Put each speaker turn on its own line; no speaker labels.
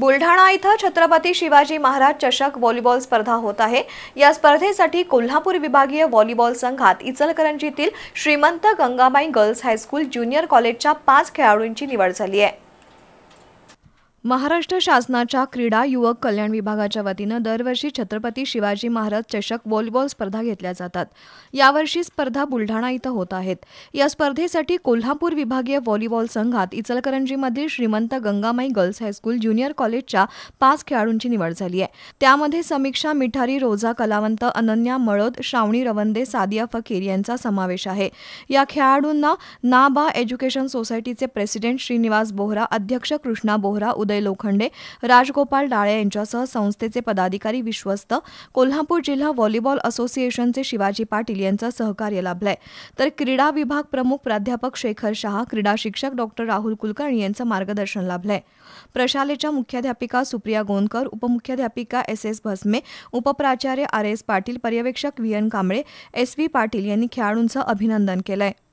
बुलढाणा इथं छत्रपती शिवाजी महाराज चषक व्हॉलीबॉल स्पर्धा होत आहे या स्पर्धेसाठी कोल्हापूर विभागीय व्हॉलीबॉल संघात इचलकरंजीतील श्रीमंत गंगाबाई गर्ल्स हायस्कूल ज्युनियर कॉलेजच्या पाच खेळाडूंची निवड झाली आहे महाराष्ट्र शासनाच्या क्रीडा युवक कल्याण विभागाच्या वतीनं दरवर्षी छत्रपती शिवाजी महाराज चषक व्हॉलीबॉल स्पर्धा घेतल्या जातात यावर्षी स्पर्धा बुलढाणा इथं होत आहेत या स्पर्धेसाठी कोल्हापूर विभागीय व्हॉलीबॉल संघात इचलकरंजीमधील श्रीमंत गंगामाई गर्ल्स हायस्कूल ज्युनियर कॉलेजच्या पाच खेळाडूंची निवड झाली आहे त्यामध्ये समीक्षा मिठारी रोजा कलावंत अनन्या मळद श्रावणी रवंदे सादिया फकीर यांचा समावेश आहे या खेळाडूंना नाबा एज्युकेशन सोसायटीचे प्रेसिडेंट श्रीनिवास बोहरा अध्यक्ष कृष्णा बोहरा उदय लोखंडे राजगोपाल डाळे यांच्यासह संस्थेचे पदाधिकारी विश्वस्त कोल्हापूर जिल्हा व्हॉलीबॉल असोसिएशनचे शिवाजी पाटील यांचं सहकार्य लाभलंय तर क्रीडा विभाग प्रमुख प्राध्यापक शेखर शहा क्रीडा शिक्षक डॉक्टर राहुल कुलकर्णी यांचं मार्गदर्शन लाभलंय प्रशालेच्या मुख्याध्यापिका सुप्रिया गोंदकर उपमुख्याध्यापिका एस एस भस्मे उपप्राचार्य आर एस पाटील पर्यवेक्षक V N Kamble S V Patil यांनी खेळाडूंचं अभिनंदन केलंय